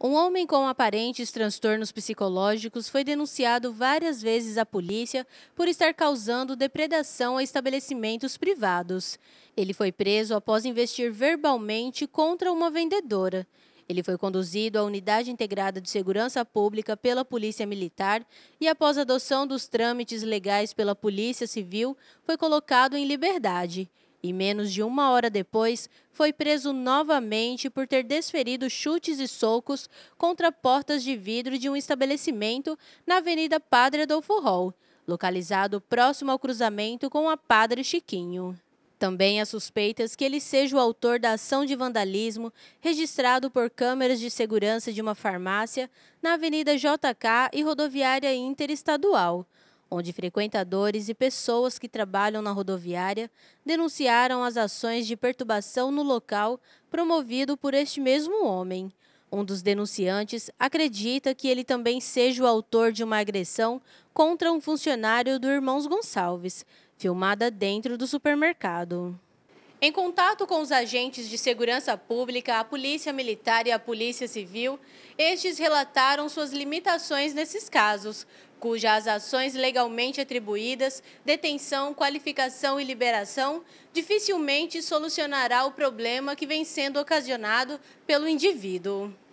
Um homem com aparentes transtornos psicológicos foi denunciado várias vezes à polícia por estar causando depredação a estabelecimentos privados. Ele foi preso após investir verbalmente contra uma vendedora. Ele foi conduzido à Unidade Integrada de Segurança Pública pela Polícia Militar e, após adoção dos trâmites legais pela Polícia Civil, foi colocado em liberdade e menos de uma hora depois foi preso novamente por ter desferido chutes e socos contra portas de vidro de um estabelecimento na Avenida Padre Adolfo Hall, localizado próximo ao cruzamento com a Padre Chiquinho. Também há suspeitas que ele seja o autor da ação de vandalismo registrado por câmeras de segurança de uma farmácia na Avenida JK e Rodoviária Interestadual onde frequentadores e pessoas que trabalham na rodoviária denunciaram as ações de perturbação no local promovido por este mesmo homem. Um dos denunciantes acredita que ele também seja o autor de uma agressão contra um funcionário do Irmãos Gonçalves, filmada dentro do supermercado. Em contato com os agentes de segurança pública, a Polícia Militar e a Polícia Civil, estes relataram suas limitações nesses casos, cujas ações legalmente atribuídas, detenção, qualificação e liberação, dificilmente solucionará o problema que vem sendo ocasionado pelo indivíduo.